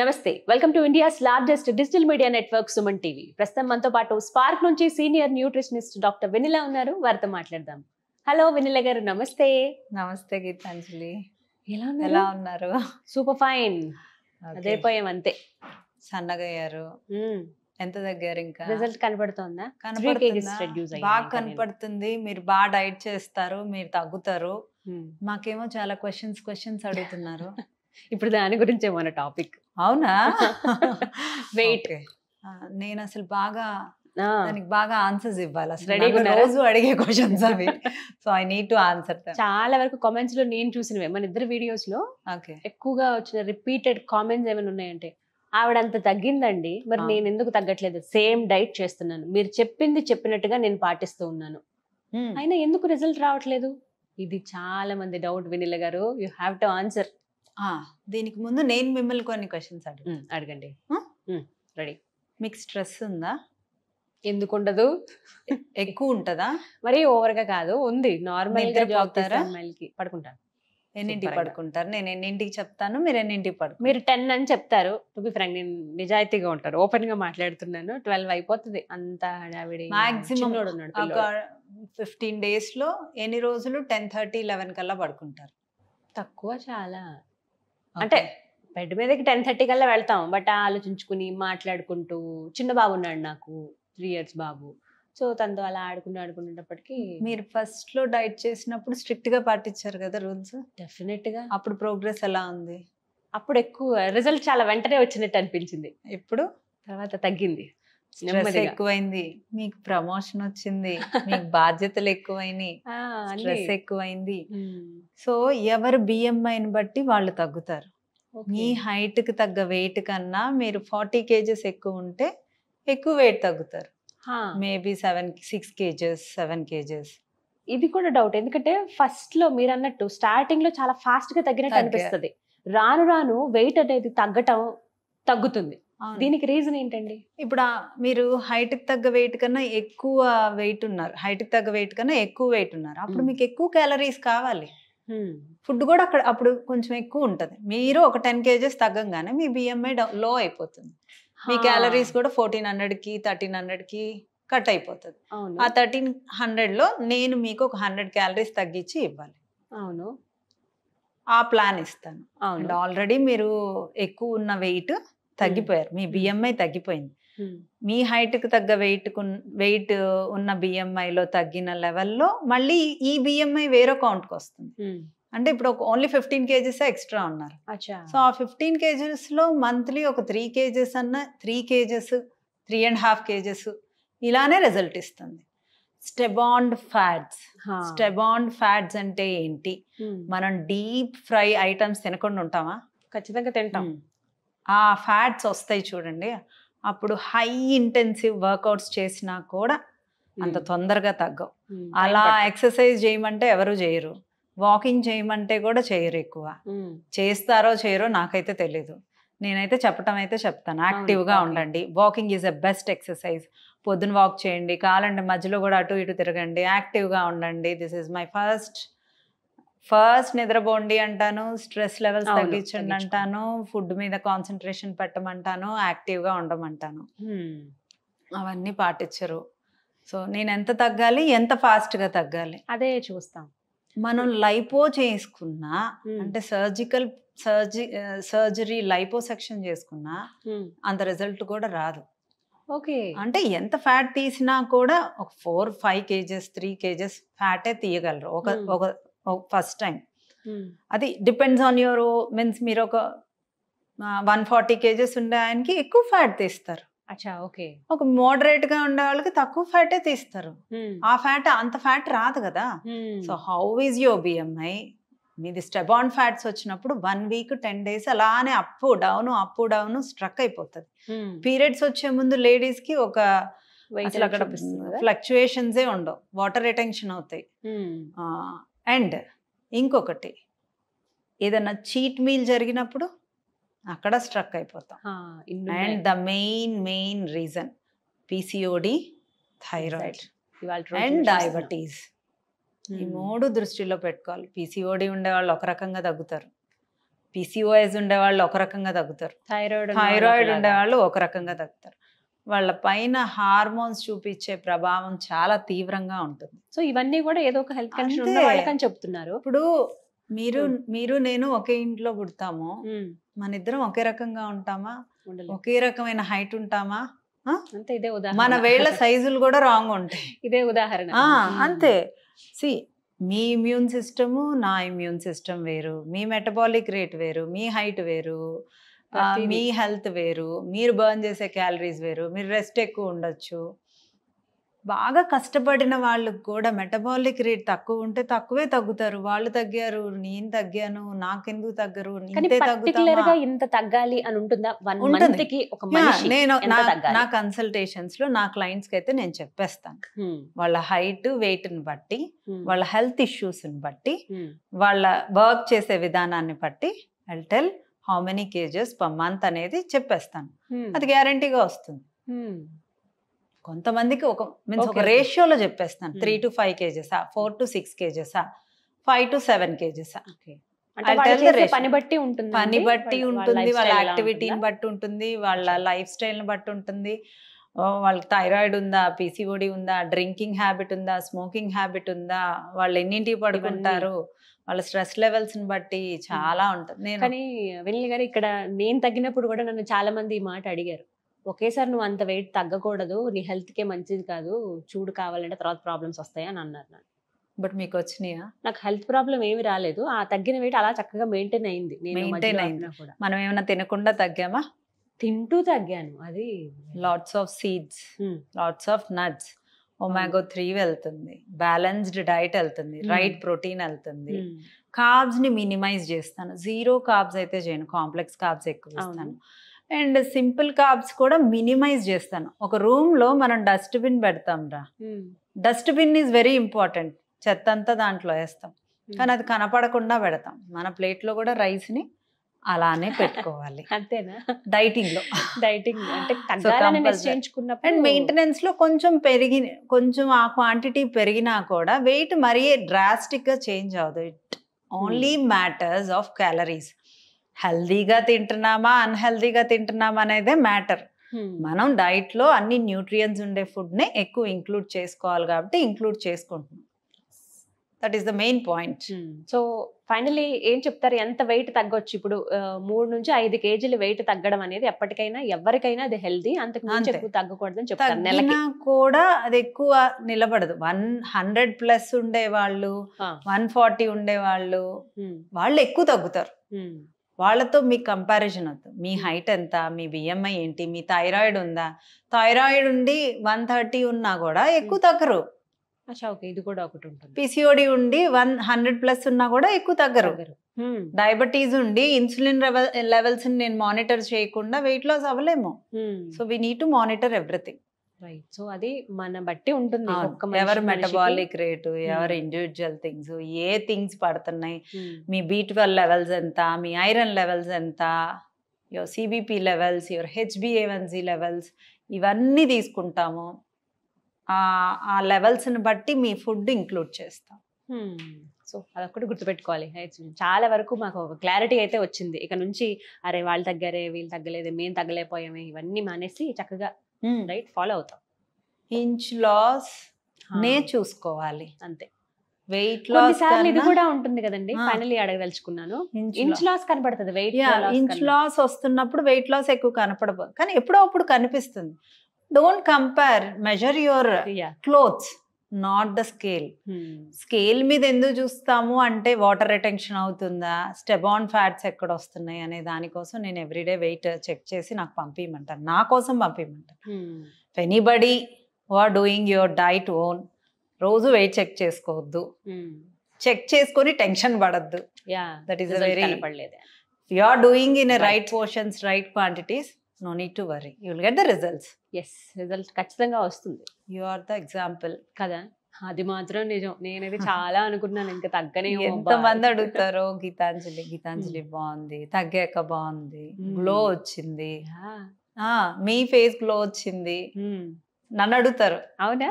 నమస్తే welcome to India's largest digital media network Suman TV ప్రస్తుతం మనతో పాటు స్పార్క్ నుంచి సీనియర్ న్యూట్రిషనిస్ట్ డాక్టర్ వెనిల ఉన్నారు వారితో మాట్లాడదాం హలో వెనిల గారు నమస్తే నమస్తే గీతాంజలి ఎలా ఎలా ఉన్నారు సూపర్ ఫైన్ అదైపోయాం అంతే సన్నగయ్యారు hmm. ఎంత దగ్గర ఇంకా రిజల్ట్ కనబడుతుందా బాగా కనపడుతుంది మీరు బాగా డైట్ చేస్తారు మీరు తగ్గుతారు hmm. మాకేమో చాలా క్వశ్చన్స్ క్వశ్చన్స్ అడుగుతున్నారు ఇప్పుడు దాని గురించే మన టాపిక్ అవునా వెయిట్ నేను అసలు బాగా దానికి బాగా ఆన్సర్స్ ఇవ్వాలి అసలు రోజు అడిగే క్వశ్చన్స్ అవి so I need to answer చాలా వరకు కామెంట్స్ లో నేను చూసినవి మన ఇద్దరు వీడియోస్ లో ఎక్కువగా వచ్చిన రిపీటెడ్ కామెంట్స్ ఏమైనా ఉన్నాయంటే ఆవిడ అంత తగ్గిందండి మరి నేను ఎందుకు తగ్గట్లేదు సేమ్ డైట్ చేస్తున్నాను మీరు చెప్పింది చెప్పినట్టుగా నేను పాటిస్తూ ఉన్నాను అయినా ఎందుకు రిజల్ట్ రావట్లేదు ఇది చాలా మంది డౌట్ వినిల గారు యూ హ్యావ్ టు ఆన్సర్ దీనికి ముందు నేను మిమ్మల్ని కొన్ని క్వశ్చన్స్ అడుగు అడగండి రెడీ మీకు స్ట్రెస్ ఉందా ఎందుకు ఉండదు ఎక్కువ ఉంటుందా మరి ఓవర్గా కాదు ఉంది నార్మల్ పడుకుంటాను ఎన్నింటికి పడుకుంటారు నేను ఎన్నింటికి చెప్తాను మీరు ఎన్నింటికి పడుకు మీరు టెన్ అని చెప్తారు నేను నిజాయితీగా ఉంటారు ఓపెన్ గా మాట్లాడుతున్నాను ట్వెల్వ్ అయిపోతుంది అంత హడావిడి మాక్సిమం ఫిఫ్టీన్ డేస్ లో ఎన్ని రోజులు టెన్ థర్టీ లెవెన్ కల్లా పడుకుంటారు తక్కువ చాలా అంటే బెడ్ మీదకి టెన్ థర్టీ కల్లా వెళ్తాం బట్ ఆలోచించుకుని మాట్లాడుకుంటూ చిన్న బాబు ఉన్నాడు నాకు త్రీ ఇయర్స్ బాబు సో తనతో అలా ఆడుకుంటూ ఆడుకుంటున్నప్పటికి మీరు ఫస్ట్ లో డైట్ చేసినప్పుడు స్ట్రిక్ట్ గా పాటించారు కదా రూల్స్ డెఫినెట్ గా అప్పుడు ప్రోగ్రెస్ ఎలా ఉంది అప్పుడు ఎక్కువ రిజల్ట్ చాలా వెంటనే వచ్చినట్టు అనిపించింది ఇప్పుడు తర్వాత తగ్గింది స్ట్రెస్ ఎక్కువైంది మీకు ప్రమోషన్ వచ్చింది మీకు బాధ్యతలు ఎక్కువైనాయి స్ట్రెస్ ఎక్కువైంది సో ఎవరు బిఎంఐని బట్టి వాళ్ళు తగ్గుతారు మీ హైట్ కి తగ్గ వెయిట్ కన్నా మీరు ఫార్టీ కేజెస్ ఎక్కువ ఉంటే ఎక్కువ వెయిట్ తగ్గుతారు maybe seven six kgs seven kgs ఇది కూడా డౌట్ ఎందుకంటే ఫస్ట్ లో మీరు అన్నట్టు స్టార్టింగ్ లో చాలా ఫాస్ట్ గా తగ్గినట్టు అనిపిస్తుంది రాను రాను వెయిట్ అనేది తగ్గటం తగ్గుతుంది దీనికి రీజన్ ఏంటండి ఇప్పుడు మీరు హైట్ కి తగ్గ వెయిట్ కన్నా ఎక్కువ వెయిట్ ఉన్నారు హైట్ కి తగ్గ వెయిట్ కన్నా ఎక్కువ వెయిట్ ఉన్నారు అప్పుడు మీకు ఎక్కువ క్యాలరీస్ కావాలి ఫుడ్ కూడా అక్కడ అప్పుడు కొంచెం ఎక్కువ ఉంటుంది మీరు ఒక టెన్ కేజెస్ తగ్గంగానే మీ బిఎంఐ లో అయిపోతుంది మీ క్యాలరీస్ కూడా ఫోర్టీన్ హండ్రెడ్ కి థర్టీన్ హండ్రెడ్ కి కట్ అయిపోతుంది ఆ థర్టీన్ హండ్రెడ్ లో నేను మీకు ఒక హండ్రెడ్ క్యాలరీస్ తగ్గించి ఇవ్వాలి అవును ఆ ప్లాన్ ఇస్తాను అండ్ ఆల్రెడీ మీరు ఎక్కువ ఉన్న వెయిట్ తగ్గిపోయారు మీ బిఎంఐ తగ్గిపోయింది మీ హైట్కి తగ్గ వెయిట్ వెయిట్ ఉన్న బిఎంఐలో తగ్గిన లెవెల్లో మళ్ళీ ఈ బిఎంఐ వేరే అకౌంట్కి వస్తుంది అంటే ఇప్పుడు ఒక ఓన్లీ ఫిఫ్టీన్ కేజెస్ ఎక్స్ట్రా ఉన్నారు సో ఆ ఫిఫ్టీన్ కేజెస్లో మంత్లీ ఒక త్రీ కేజీస్ అన్న three kgs three and half kgs ఇలానే రిజల్ట్ ఇస్తుంది స్టెబాండ్ ఫ్యాట్స్ స్టెబాండ్ ఫ్యాట్స్ అంటే ఏంటి మనం డీప్ ఫ్రై ఐటమ్స్ తినకుండా ఉంటామా ఖచ్చితంగా తింటాం ఆ ఫ్యాట్స్ వస్తాయి చూడండి అప్పుడు హై ఇంటెన్సివ్ వర్కౌట్స్ చేసినా కూడా అంత తొందరగా తగ్గవు అలా ఎక్సర్సైజ్ చేయమంటే ఎవరు చేయరు వాకింగ్ చేయమంటే కూడా చేయరు ఎక్కువ చేస్తారో చేయరో నాకైతే తెలీదు నేనైతే చెప్పటం అయితే చెప్తాను యాక్టివ్గా ఉండండి walking is the best exercise పొద్దున వాక్ చేయండి కాలండి మధ్యలో కూడా అటు ఇటు తిరగండి యాక్టివ్గా ఉండండి this is my first first నిద్రపోండి అంటాను స్ట్రెస్ లెవెల్స్ తగ్గించండి అంటాను ఫుడ్ మీద కాన్సన్ట్రేషన్ పెట్టమంటాను యాక్టివ్ గా ఉండమంటాను అవన్నీ పాటించరు సో నేను ఎంత తగ్గాలి ఎంత ఫాస్ట్ గా తగ్గాలి అదే చూస్తాం మనం లైపో చేసుకున్నా అంటే సర్జికల్ సర్జీ సర్జరీ లైపో సెక్షన్ చేసుకున్నా అంత రిజల్ట్ కూడా రాదు ఓకే అంటే ఎంత ఫ్యాట్ తీసినా కూడా ఒక four five kgs three kgs ఫ్యాటే తీయగలరు ఒక ఒక ఫస్ట్ టైం hmm. అది డిపెండ్స్ ఆన్ యువర్ మీన్స్ మీరు ఒక వన్ ఫార్టీ కేజెస్ ఉండే ఆయనకి ఎక్కువ ఫ్యాట్ తీస్తారు అచ్చా ఓకే ఒక మోడరేట్ గా ఉండే వాళ్ళకి తక్కువ ఫ్యాటే తీస్తారు hmm. ఆ ఫ్యాట్ అంత ఫ్యాట్ రాదు కదా so how is your BMI మీది స్టెబాన్ ఫ్యాట్స్ వచ్చినప్పుడు వన్ వీక్ టెన్ డేస్ అలానే up down up down struck అయిపోతుంది పీరియడ్స్ వచ్చే ముందు లేడీస్ కి ఒక ఏ ఉండవు వాటర్ రిటెన్షన్ అవుతాయి hmm. అండ్ ఇంకొకటి ఏదైనా చీట్ మీల్ జరిగినప్పుడు అక్కడ స్ట్రక్ అయిపోతాం and the main main reason PCOD thyroid and diabetes ఈ మూడు దృష్టిలో పెట్టుకోవాలి పీసీఓడి ఉండేవాళ్ళు ఒక రకంగా తగ్గుతారు పీసీఓఎస్ ఉండేవాళ్ళు ఒక రకంగా తగ్గుతారు థైరాయిడ్ థైరాయిడ్ ఉండేవాళ్ళు ఒక రకంగా తగ్గుతారు వాళ్ళ పైన హార్మోన్స్ చూపించే ప్రభావం చాలా తీవ్రంగా ఉంటుంది సో ఇవన్నీ కూడా ఏదో ఒక హెల్త్ కండిషన్ చెప్తున్నారు ఇప్పుడు మీరు మీరు నేను ఒకే ఇంట్లో పుడతాము మన ఇద్దరం ఒకే రకంగా ఉంటామా ఒకే రకమైన హైట్ ఉంటామా అంతే ఇదే ఉదాహరణ మన వేళ్ళ సైజులు కూడా రాంగ్ ఉంటాయి ఇదే ఉదాహరణ అంతే సి మీ ఇమ్యూన్ సిస్టము నా ఇమ్యూన్ సిస్టమ్ వేరు మీ మెటబాలిక్ రేట్ వేరు మీ హైట్ వేరు మీ హెల్త్ వేరు మీరు బర్న్ చేసే క్యాలరీస్ వేరు మీరు రెస్ట్ ఎక్కువ ఉండొచ్చు బాగా కష్టపడిన వాళ్ళకు కూడా మెటబాలిక్ రేట్ తక్కువ ఉంటే తక్కువే తగ్గుతారు వాళ్ళు తగ్గారు నేను తగ్గాను నాకెందుకు తగ్గరు తగ్గాలి అని నేను నా కన్సల్టేషన్స్ లో నా క్లయింట్స్ కి అయితే నేను చెప్పేస్తాను వాళ్ళ హైట్ వెయిట్ ని బట్టి వాళ్ళ హెల్త్ ఇష్యూస్ ని బట్టి వాళ్ళ వర్క్ చేసే విధానాన్ని బట్టి I'll tell tell how many kgs per month అనేది చెప్పేస్తాను hmm. అది గ్యారంటీగా వస్తుంది hmm. కొంతమందికి ఒక మీన్స్ ఒక రేషియోలో చెప్పేస్తాను త్రీ టు ఫైవ్ కేజెసా ఫోర్ టు సిక్స్ కేజెసా ఫైవ్ టు సెవెన్ కేజెసా పని బట్టి ఉంటుంది పని బట్టి ఉంటుంది వాళ్ళ యాక్టివిటీని బట్టి ఉంటుంది వాళ్ళ లైఫ్ స్టైల్ని బట్టి ఉంటుంది వాళ్ళకి థైరాయిడ్ ఉందా పీసీఓడి ఉందా డ్రింకింగ్ హ్యాబిట్ ఉందా స్మోకింగ్ హ్యాబిట్ ఉందా వాళ్ళు ఎన్నింటికి పడుకుంటారు వాళ్ళ స్ట్రెస్ లెవెల్స్ ని బట్టి చాలా ఉంటుంది కానీ వెల్లి గారు ఇక్కడ నేను తగ్గినప్పుడు కూడా నన్ను చాలా మంది ఈ మాట అడిగారు ఒకేసారి నువ్వు అంత వెయిట్ తగ్గకూడదు నీ హెల్త్కే మంచిది కాదు చూడు కావాలంటే తర్వాత ప్రాబ్లమ్స్ వస్తాయని అన్నారు బట్ మీకు వచ్చినాయా నాకు హెల్త్ ప్రాబ్లం ఏమి రాలేదు ఆ తగ్గిన వెయిట్ అలా చక్కగా మెయింటైన్ అయింది మెయింటైన్ అయింది మనం ఏమైనా తినకుండా తగ్గామా తింటూ తగ్గాను అది lots of seeds lots of nuts omega three వెళ్తుంది బ్యాలెన్స్డ్ డైట్ వెళ్తుంది రైట్ ప్రోటీన్ వెళ్తుంది కాబ్స్ ని మినిమైజ్ చేస్తాను జీరో కార్బ్స్ అయితే చేయను కాంప్లెక్స్ కార్బ్స్ ఎక్కువ ఇస్తాను అండ్ సింపుల్ కార్బ్స్ కూడా మినిమైజ్ చేస్తాను ఒక రూమ్ లో మనం డస్ట్బిన్ పెడతాం రా డస్ట్బిన్ ఈజ్ వెరీ ఇంపార్టెంట్ చెత్త అంతా దాంట్లో వేస్తాం కానీ అది కనపడకుండా పెడతాం మన ప్లేట్లో కూడా రైస్ని అలానే పెట్టుకోవాలి అంతేనా డైటింగ్ లో డైటింగ్ అంటే అండ్ మెయింటెనెన్స్ లో కొంచెం పెరిగి కొంచెం ఆ క్వాంటిటీ పెరిగినా కూడా వెయిట్ మరీ డ్రాస్టిక్ గా చేంజ్ అవ్వదు it only matters of calories హెల్దీగా తింటున్నామా అన్హెల్దీగా తింటున్నామా అనేదే మ్యాటర్ మనం డైట్ లో అన్ని న్యూట్రియన్స్ ఉండే ఫుడ్ నే ఎక్కువ ఇంక్లూడ్ చేసుకోవాలి కాబట్టి ఇంక్లూడ్ చేసుకుంటున్నాం that is the main point so finally ఏం చెప్తారు ఎంత వెయిట్ తగ్గొచ్చు ఇప్పుడు మూడు నుంచి ఐదు కేజీలు వెయిట్ తగ్గడం అనేది ఎప్పటికైనా ఎవరికైనా అది హెల్దీ అంతకు ఎక్కువ తగ్గకూడదు అని చెప్తారు నెల కూడా అది ఎక్కువ నిలబడదు వన్ హండ్రెడ్ ప్లస్ ఉండే వాళ్ళు వన్ ఫార్టీ ఉండే hmm. వాళ్ళు ఎక్కువ తగ్గుతారు hmm. వాళ్ళతో మీ కంపారిజన్ వద్దు మీ హైట్ hmm. ఎంత మీ బిఎంఐ ఏంటి మీ థైరాయిడ్ ఉందా థైరాయిడ్ ఉండి వన్ థర్టీ ఉన్నా కూడా ఎక్కువ తగ్గరు అచ్చా ఓకే ఇది కూడా ఒకటి ఉంటుంది పిసిఓడి ఉండి వన్ హండ్రెడ్ ప్లస్ ఉన్నా కూడా ఎక్కువ తగ్గరు డయాబెటీస్ ఉండి ఇన్సులిన్ లెవెల్స్ నేను మానిటర్ చేయకుండా వెయిట్ లాస్ అవ్వలేము so we need to monitor everything right so అది మన బట్టి ఉంటుంది ఎవరు మెటబాలిక్ రేటు ఎవరు ఇండివిజువల్ థింగ్స్ ఏ థింగ్స్ పడుతున్నాయి మీ బీ లెవెల్స్ ఎంత మీ ఐరన్ లెవెల్స్ ఎంత యువర్ సిబిపి లెవెల్స్ యువర్ హెచ్బిఏవన్సీ లెవెల్స్ ఇవన్నీ తీసుకుంటాము ఆ లెవెల్స్ని బట్టి మీ ఫుడ్ ఇంక్లూడ్ చేస్తాం సో అదొకటి గుర్తుపెట్టుకోవాలి చాలా వరకు మాకు ఒక క్లారిటీ అయితే వచ్చింది ఇక నుంచి అరే వాళ్ళు తగ్గరే వీళ్ళు తగ్గలేదు మేము తగ్గలేకపోయామే ఇవన్నీ మానేసి చక్కగా రైట్ ఫాలో అవుతాం ఇంచ్ లాస్ నే చూసుకోవాలి అంతే వెయిట్ లాస్ ఇది కూడా ఉంటుంది కదండి ఫైనల్ అడగదలుచుకున్నాను ఇంచ్ లాస్ కనపడుతుంది వెయిట్ ఇంచ్ లాస్ వస్తున్నప్పుడు వెయిట్ లాస్ ఎక్కువ కనపడదు కానీ ఎప్పుడో అప్పుడు కనిపిస్తుంది don't compare measure your clothes not the scale scale మీద ఎందుకు చూస్తాము అంటే వాటర్ రిటెన్షన్ అవుతుందా స్టెబాన్ ఫ్యాట్స్ ఎక్కడ వస్తున్నాయి అనే దానికోసం నేను ఎవ్రీడే వెయిట్ చెక్ చేసి నాకు పంపించమంటాను నా కోసం పంపించమంటాను anybody are doing your diet on రోజు వెయిట్ చెక్ చేసుకోవద్దు చెక్ hmm. చేసుకొని టెన్షన్ పడద్దు that is very you are doing in right portions right quantities no need to worry you will get the results yes result ఖచ్చితంగా వస్తుంది you are the example కదా అది మాత్రం నిజం నేనైతే చాలా అనుకున్నాను ఇంకా తగ్గనే ఎంతమంది అడుగుతారు గీతాంజలి గీతాంజలి hmm. బాగుంది తగ్గాక బాగుంది గ్లో hmm. వచ్చింది మీ ఫేస్ గ్లో వచ్చింది hmm. నన్ను అడుగుతారు అవునా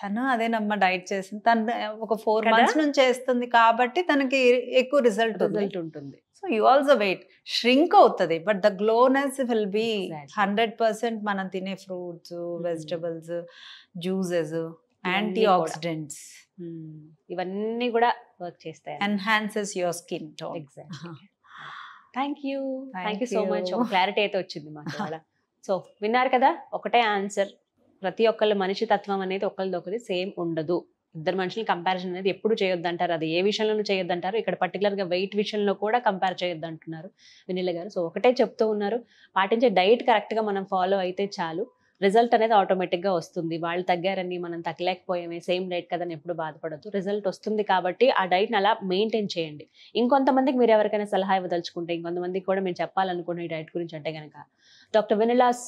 తను అదే నమ్మ డైట్ చేసింది తను ఒక ఫోర్ మంత్స్ నుంచి చేస్తుంది కాబట్టి తనకి ఎక్కువ రిజల్ట్ రిజల్ట్ ఉంటుంది so you also weight shrink అవుతుంది but the glowness will be hundred percent మనం తినే fruits vegetables juices antioxidants ఇవన్నీ కూడా వర్క్ చేస్తాయి enhances your skin tone exact thank you thank you so much clarity అయితే వచ్చింది మాకు సో విన్నారు కదా ఒకటే ఆన్సర్ ప్రతి ఒక్కళ్ళ మనిషి తత్వం అనేది ఒకరిదొకరి సేమ్ ఉండదు ఇద్దరు మనుషులు కంపారిజన్ అనేది ఎప్పుడు చేయొద్దంటారు అది ఏ విషయంలోనూ చేయొద్దంటారు ఇక్కడ పర్టికులర్గా వెయిట్ విషయంలో కూడా కంపేర్ చేయొద్దంటున్నారు వినీల గారు సో ఒకటే చెప్తూ ఉన్నారు పాటించే డైట్ కరెక్ట్గా మనం ఫాలో అయితే చాలు రిజల్ట్ అనేది ఆటోమేటిక్గా వస్తుంది వాళ్ళు తగ్గారని మనం తగ్గలేకపోయామే సేమ్ డైట్ కదని ఎప్పుడు బాధపడద్దు రిజల్ట్ వస్తుంది కాబట్టి ఆ డైట్ని అలా మెయింటైన్ చేయండి ఇంకొంతమందికి మీరు ఎవరికైనా సలహా ఇవ్వదలుచుకుంటే ఇంకొంతమందికి కూడా మేము చెప్పాలనుకున్న ఈ డైట్ గురించి అంటే కనుక డాక్టర్ వెనిలాస్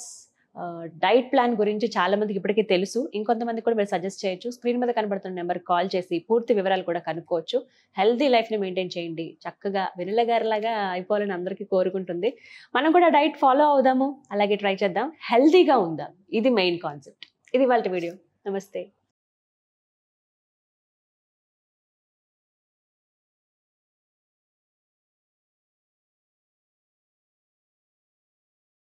డైట్ ప్లాన్ గురించి చాలా మందికి ఇప్పటికీ తెలుసు ఇంకొంతమంది కూడా మీరు సజెస్ట్ చేయొచ్చు స్క్రీన్ మీద కనబడుతున్న నెంబర్ కాల్ చేసి పూర్తి వివరాలు కూడా కనుక్కోవచ్చు హెల్దీ లైఫ్ని మెయింటైన్ చేయండి చక్కగా వినలగారిలాగా అయిపోవాలని అందరికీ కోరుకుంటుంది మనం కూడా డైట్ ఫాలో అవుదాము అలాగే ట్రై చేద్దాం హెల్దీగా ఉందాం ఇది మెయిన్ కాన్సెప్ట్ ఇది వాళ్ళ వీడియో నమస్తే